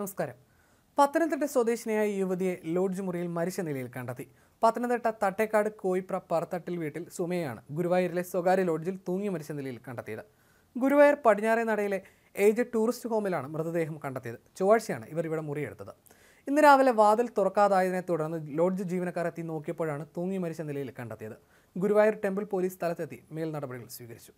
നമസ്കാരം പത്തനംതിട്ട സ്വദേശിനിയായ യുവതിയെ ലോഡ്ജ് മുറിയിൽ മരിച്ച നിലയിൽ കണ്ടെത്തി പത്തനംതിട്ട തട്ടേക്കാട് കോയിപ്ര പറത്തട്ടിൽ വീട്ടിൽ സുമയാണ് ഗുരുവായൂരിലെ സ്വകാര്യ ലോഡ്ജിൽ തൂങ്ങി മരിച്ച നിലയിൽ കണ്ടെത്തിയത് ഗുരുവായൂർ പടിഞ്ഞാറേ നടയിലെ ഏജ് ടൂറിസ്റ്റ് ഹോമിലാണ് മൃതദേഹം കണ്ടെത്തിയത് ചൊവ്വാഴ്ചയാണ് ഇവർ ഇവിടെ മുറിയെടുത്തത് ഇന്ന് രാവിലെ വാതിൽ തുറക്കാതായതിനെ തുടർന്ന് ലോഡ്ജ് എത്തി നോക്കിയപ്പോഴാണ് തൂങ്ങി മരിച്ച നിലയിൽ കണ്ടെത്തിയത് ഗുരുവായൂർ ടെമ്പിൾ പോലീസ് സ്ഥലത്തെത്തി മേൽ നടപടികൾ സ്വീകരിച്ചു